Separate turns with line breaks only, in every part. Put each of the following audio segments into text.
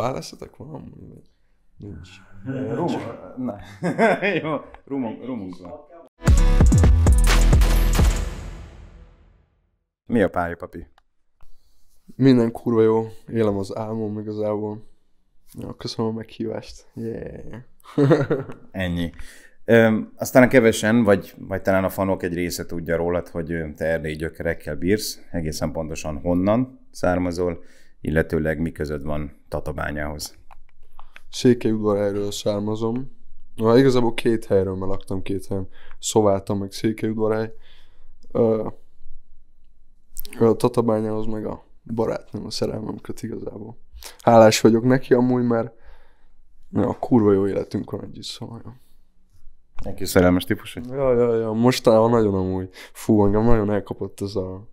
Pálasztatok van? Nincs. Rumunk.
Jó, rumunk, rumunk van. Mi a papi?
Minden kurva jó. Élem az álmom igazából. Ja, köszönöm a meghívást. Yeah.
Ennyi. Ö, aztán a kevesen, vagy, vagy talán a fanok egy része tudja rólad, hogy te erdélyi gyökerekkel bírsz, egészen pontosan honnan származol, illetőleg mi között van Tatabányához? Székely udvarhelyről származom. Na, igazából két
helyről, mert laktam két helyen. Szováltam meg Székely udvarhely. A Tatabányához meg a barátnőm, a szerelmem igazából. Hálás vagyok neki amúgy, mert na, a kurva jó életünk van együtt, szóval. Neki szerelmes típus? Ja, ja, ja, mostanában nagyon amúgy. Fú, engem nagyon elkapott ez a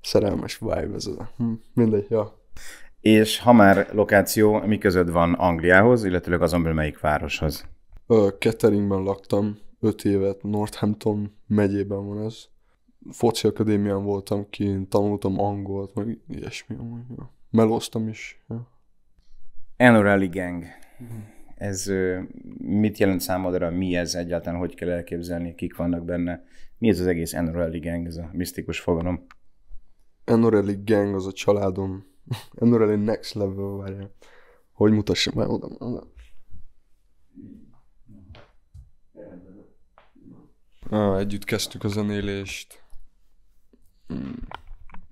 szerelmes vibe, ez a...
Hm, mindegy, ja.
És ha már lokáció, mi között van Angliához, illetőleg azon belül melyik városhoz? Ketteringben
laktam 5 évet, Northampton megyében van ez. Foci Akadémián
voltam ki, tanultam angolt, meg ilyesmi Melóztam is. Ja. Gang. Mhm. Ez mit jelent számodra, mi ez egyáltalán, hogy kell elképzelni, kik vannak benne? Mi ez az egész Enorali Gang, ez a misztikus fogalom? Enorali Gang az a családom I'm egy next level, várjál. Eh,
hogy mutassam el oda, oda. Ah, együtt kezdtük a zenélést. Hmm.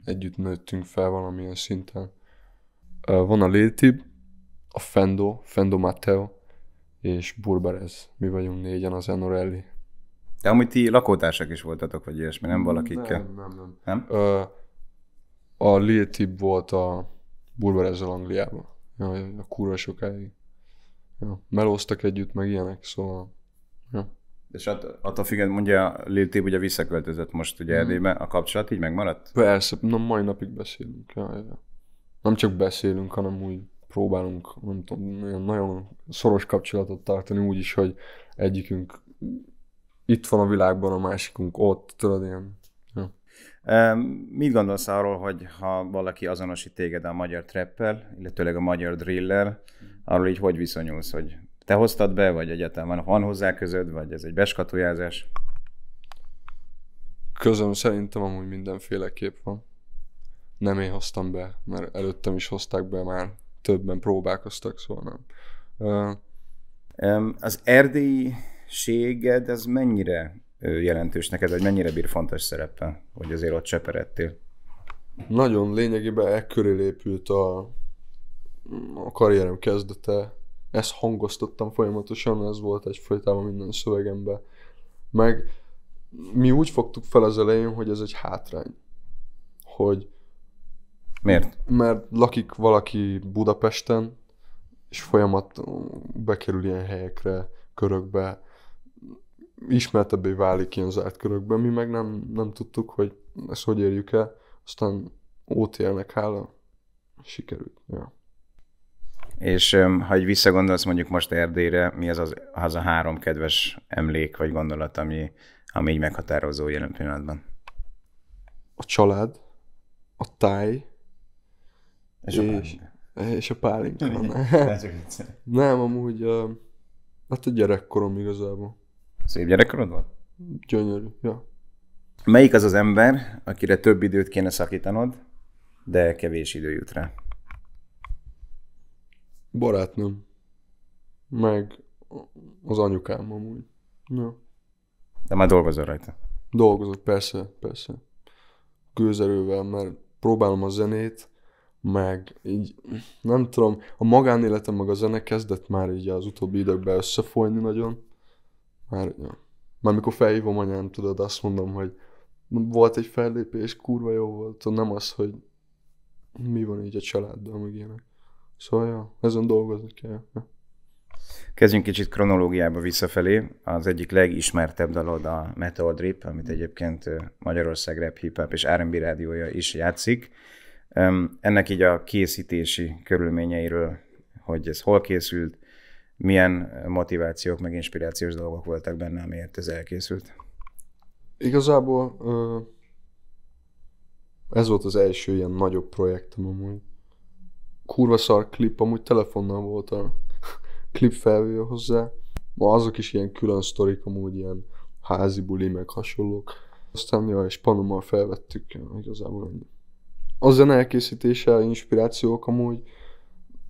Együtt nőttünk fel valamilyen szinten. Van a Létib, a Fendo, Fendo Matteo és Burberez. Mi vagyunk négyen az Enorelli. De amúgy ti lakótársak is voltatok, vagy ilyesmi, nem valakikkel? Nem, nem, nem. nem? Ö, a Lille Tip volt a Bulvarezzel Angliában. Ja, ja, ja, kurva sokáig. Ja,
melóztak együtt, meg ilyenek, szóval... Ja. És hát attól függően mondja, Lil Tip ugye visszaköltözött most ugye mm. Erdélybe, a kapcsolat így megmaradt? Persze, na mai napig beszélünk. Ja, ja.
Nem csak beszélünk, hanem úgy próbálunk, nem tudom, nagyon, nagyon szoros kapcsolatot tartani úgy is, hogy egyikünk
itt van a világban, a másikunk ott, tudod, ilyen Mit gondolsz arról, hogy ha valaki azonosít téged a magyar trappel, illetőleg a magyar driller, arról így hogy viszonyulsz, hogy te hoztad be, vagy egyáltalán van hozzá közöd, vagy ez egy beskatujázás? Közöm szerintem amúgy mindenféleképp
van. Nem én hoztam be, mert előttem is hozták be, már többen
próbálkoztak, szóval nem. Uh, az erdélyiséged, ez mennyire jelentős neked, hogy mennyire bír fontos szerepe, hogy azért ott cseperedtél? Nagyon
lényegében e köré lépült a, a karrierem kezdete. Ezt hangoztattam folyamatosan, ez volt folytában minden szövegemben. Meg mi úgy fogtuk fel az elején, hogy ez egy hátrány. Hogy Miért? Mert lakik valaki Budapesten, és folyamat bekerül ilyen helyekre, körökbe, ismertebbé válik ilyen zárt körökben, mi meg nem, nem tudtuk, hogy ezt hogy érjük el, aztán OTL-nek hála sikerült.
Ja. És ha egy visszagondolsz mondjuk most Erdélyre, mi az az, az a három kedves emlék vagy gondolat, ami, ami így meghatározó jelen pillanatban? A család, a táj, és, és a pálinka.
És a pálinka. nem, amúgy hát a gyerekkorom igazából.
Szép gyerekkorod
volt? Gyönyörű, ja.
Melyik az az ember, akire több időt kéne szakítanod, de kevés idő jut rá? Barátnőm. Meg az anyukám amúgy. Ja. De már dolgozol rajta?
Dolgozok, persze, persze. Gőzerővel, mert próbálom a zenét, meg így, nem tudom, a magánéletem meg a zene kezdett már így az utóbbi időkben összefolyni nagyon, már, ja. Már mikor felhívom anyám, tudod, azt mondom, hogy volt egy fellépés, kurva jó volt, szóval nem az, hogy mi van így a családdal, meg ilyenek. Szóval, ja, ezen dolgozni kell. Ja.
Kezdjünk kicsit kronológiába visszafelé. Az egyik legismertebb dalod a Metal Drip, amit egyébként Magyarország Rap, Hip Hop és R&B rádiója is játszik. Ennek így a készítési körülményeiről, hogy ez hol készült, milyen motivációk, meg inspirációs dolgok voltak benne, amiért ez elkészült?
Igazából ez volt az első ilyen nagyobb projektem amúgy. Kurva szar klip, amúgy telefonnal volt a klip felvéve hozzá. Ma azok is ilyen külön sztorik, amúgy ilyen házi buli, meg hasonlók. Aztán ja, és panommal felvettük, igazából Az A zene elkészítése, inspirációk amúgy,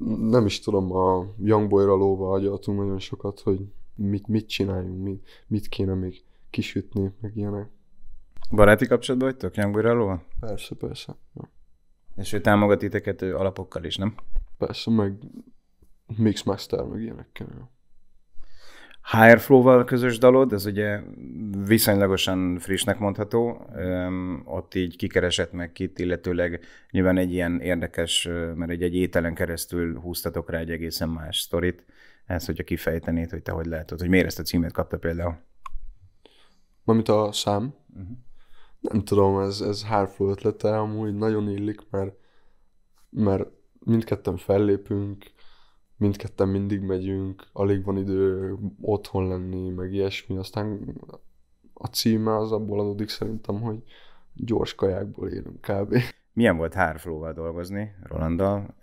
nem is tudom, a Youngboy-ra lóva agyaltunk nagyon sokat, hogy mit, mit csináljunk, mit, mit kéne még kisütni, meg ilyenek.
Baráti kapcsolatban vagytok Youngboy-ra lóva? Persze, persze. Ja. És ő támogat titeket ő alapokkal is, nem? Persze, meg Mixmaster, meg ilyenekkel. Ja. Higher Flow-val közös dalod, ez ugye viszonylagosan frissnek mondható, Öm, ott így kikeresett meg kit, illetőleg nyilván egy ilyen érdekes, mert egy, egy ételen keresztül húztatok rá egy egészen más sztorit, ez, hogyha kifejtenéd, hogy te hogy lehetod, hogy miért ezt a címet kapta például? Mármint a szám? Uh-huh. Nem tudom, ez, ez Higher Flow
ötlete amúgy nagyon illik, mert, mert mindketten fellépünk, mindketten mindig megyünk, alig van idő otthon lenni, meg ilyesmi,
aztán a címe az abból adódik szerintem, hogy gyors kajákból élünk kb. Milyen volt Hárflóval dolgozni, Rolanddal,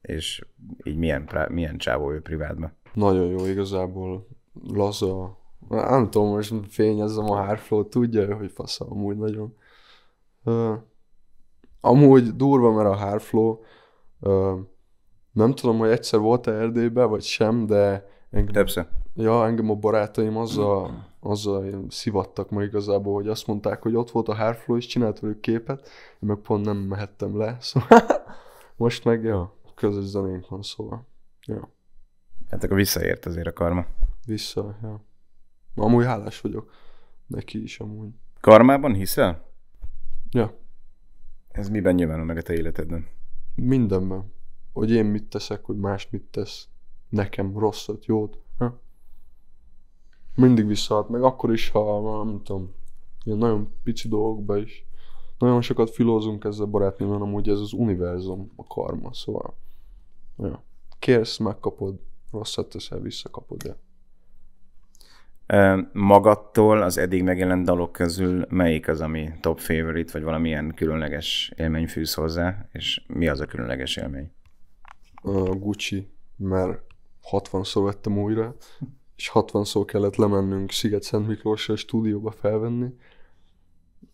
és így milyen, milyen csávó ő privátban? Nagyon jó, igazából laza,
nem tudom, most fényezzem a Hárflót, tudja, hogy faszom, amúgy nagyon. Amúgy durva, mert a Hárfló nem tudom, hogy egyszer volt-e Erdélyben, vagy sem, de engem, Többször. Ja, engem a barátaim azzal, azzal szivattak ma igazából, hogy azt mondták, hogy ott volt a Hairflow és csinált velük képet, én meg pont nem mehettem le, szóval most meg, ja, közös zenénk van, szóval,
ja. Hát akkor visszaért azért a karma.
Vissza, ja. Amúgy hálás vagyok neki is amúgy.
Karmában hiszel?
Ja. Ez miben nyilvánul meg a te életedben? Mindenben hogy én mit teszek, hogy más mit tesz nekem rosszat, jót. Ha? Mindig visszaad meg akkor is, ha nem tudom, ilyen nagyon pici dolgokba is. Nagyon sokat filózunk ezzel mert amúgy ez az univerzum, a karma, szóval. Ja. Kérsz, megkapod, rosszat teszel, visszakapod, de.
Magattól az eddig megjelent dalok közül melyik az, ami top favorite, vagy valamilyen különleges élmény fűz hozzá, és mi az a különleges élmény? a
Gucci, mert 60 szó vettem újra, és 60 szó kellett lemennünk Sziget-Szent Miklósra a stúdióba felvenni.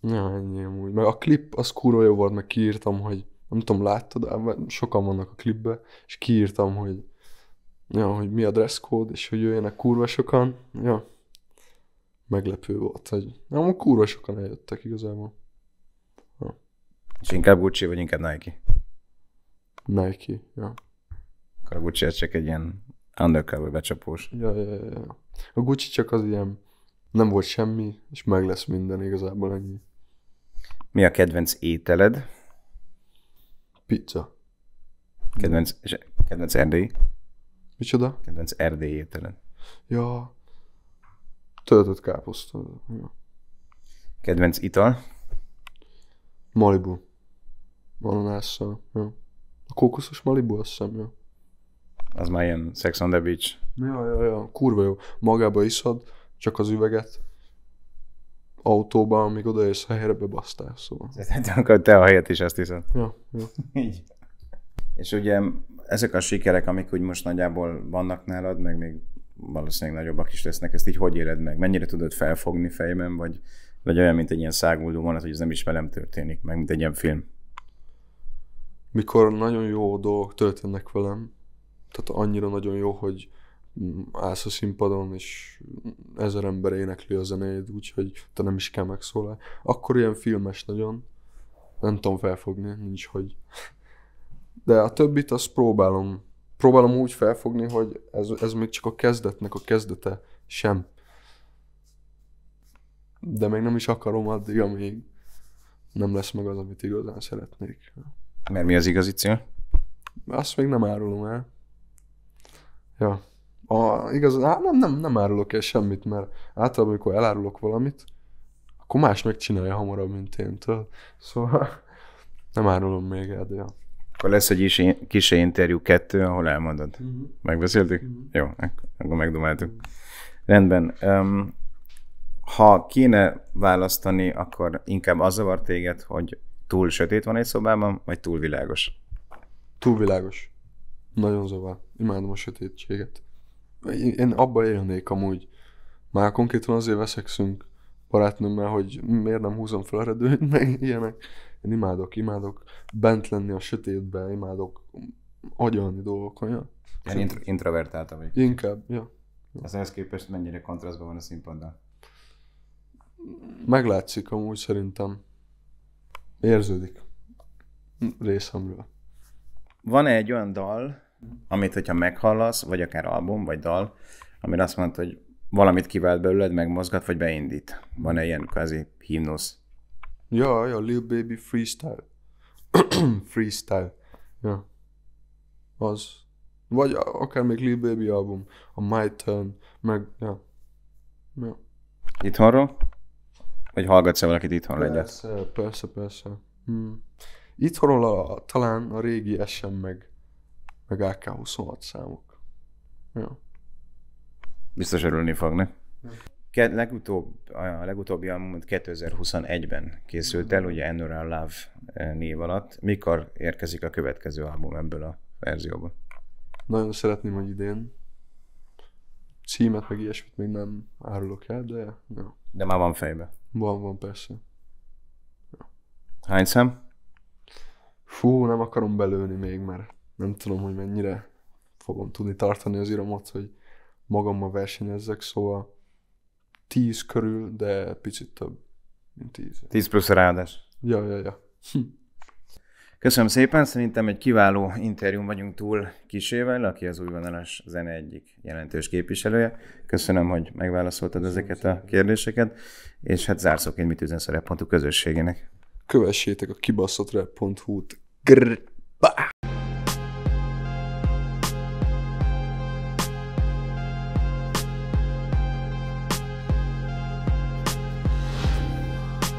Ja, ennyi amúgy. Meg a klip az kurva jó volt, meg kiírtam, hogy nem tudom, láttad, sokan vannak a klipbe, és kiírtam, hogy, ja, hogy mi a dresscode, és hogy jöjjenek kurva sokan. Ja, meglepő volt, hogy nem, kurva sokan eljöttek igazából.
Ja. És inkább Gucci, vagy inkább Nike? Nike, ja akkor a Gucci csak egy ilyen undercover becsapós. Ja, ja, ja. A Gucci csak az ilyen
nem volt semmi, és meg lesz minden igazából ennyi. Mi a kedvenc
ételed? Pizza. Kedvenc, és kedvenc erdélyi? Micsoda? Kedvenc erdélyi ételed. Ja, töltött káposzta. Ja. Kedvenc ital? Malibu.
Ananásszal, ja. A kókuszos Malibu, azt hiszem, ja. Az már ilyen Sex on the Beach. Ja, ja, ja, kurva jó. Magába iszod, csak az üveget, autóban, amíg odaérsz a helyre, bebasztál, szóval. De akkor
te a helyet is ezt hiszed. Ja, Így. És ugye ezek a sikerek, amik úgy most nagyjából vannak nálad, meg még valószínűleg nagyobbak is lesznek, ezt így hogy éled meg? Mennyire tudod felfogni fejben, vagy, vagy olyan, mint egy ilyen száguldó vonat, hogy ez nem is velem történik, meg mint egy ilyen film?
Mikor nagyon jó dolgok történnek velem, tehát annyira nagyon jó, hogy állsz a színpadon, és ezer ember énekli a zenét, úgyhogy te nem is kell megszólal. Akkor ilyen filmes nagyon, nem tudom felfogni, nincs hogy. De a többit azt próbálom, próbálom úgy felfogni, hogy ez, ez még csak a kezdetnek a kezdete sem. De még nem is akarom addig, amíg nem lesz meg az, amit igazán szeretnék.
Mert mi az igazi cél?
Azt még nem árulom el. Ja. A, igaz á, nem, nem, nem árulok el semmit, mert általában, amikor elárulok valamit, akkor más megcsinálja hamarabb, mint én. Tőle. Szóval
nem árulom még el, de ja. Akkor lesz egy kis interjú kettő, ahol elmondod. Uh-huh. Megbeszéltük? Uh-huh. Jó, akkor megdumáltuk. Uh-huh. Rendben. Um, ha kéne választani, akkor inkább az zavar téged, hogy túl sötét van egy szobában, vagy túl világos? Túl világos. Nagyon
zavar. Imádom a sötétséget. Én abba élnék amúgy. Már konkrétan azért veszekszünk barátnőmmel, hogy miért nem húzom fel a redőnyt, meg ilyenek. Én imádok, imádok bent lenni a sötétbe, imádok agyalni dolgokon, ja. Én intro- introvertálta vagyok. Inkább, ja. Ez
ehhez képest mennyire kontrasztban van a színpaddal? Meglátszik amúgy szerintem. Érződik. Részemről. Van-e egy olyan dal, amit, hogyha meghallasz, vagy akár album, vagy dal, ami azt mondta, hogy valamit kivált belőled, megmozgat, vagy beindít. Van-e ilyen kvázi himnusz?
Ja, ja, Lil Baby Freestyle. freestyle. Ja. Az. Vagy akár még Lil Baby album. A My Turn. Meg, ja. ja.
Itthonról? Vagy hallgatsz-e valakit itthon persze,
Persze, persze, persze. Hmm. Itthonról a, talán a régi SM meg meg AK-26
számok. Ja. Biztos örülni fognak. Ke- legutóbb, a legutóbbi album, 2021-ben készült el, ugye Endor Love eh, név alatt. Mikor érkezik a következő album ebből a verzióban?
Nagyon szeretném, hogy idén. Címet meg ilyesmit még nem árulok el, de... Ja.
De már van fejbe.
Van, van persze.
Ja. Hány
szem? Fú, nem akarom belőni még, mert nem tudom, hogy mennyire fogom tudni tartani az iramot, hogy magammal versenyezzek, szóval
10 körül, de picit több, mint 10. 10 plusz a ráadás. Ja, ja, ja. Hm. Köszönöm szépen, szerintem egy kiváló interjú vagyunk túl Kisével, aki az újvonalas zene egyik jelentős képviselője. Köszönöm, hogy megválaszoltad ezeket a kérdéseket, és hát zárszóként mit üzensz a közösségének? Kövessétek a kibaszott rap.hu-t.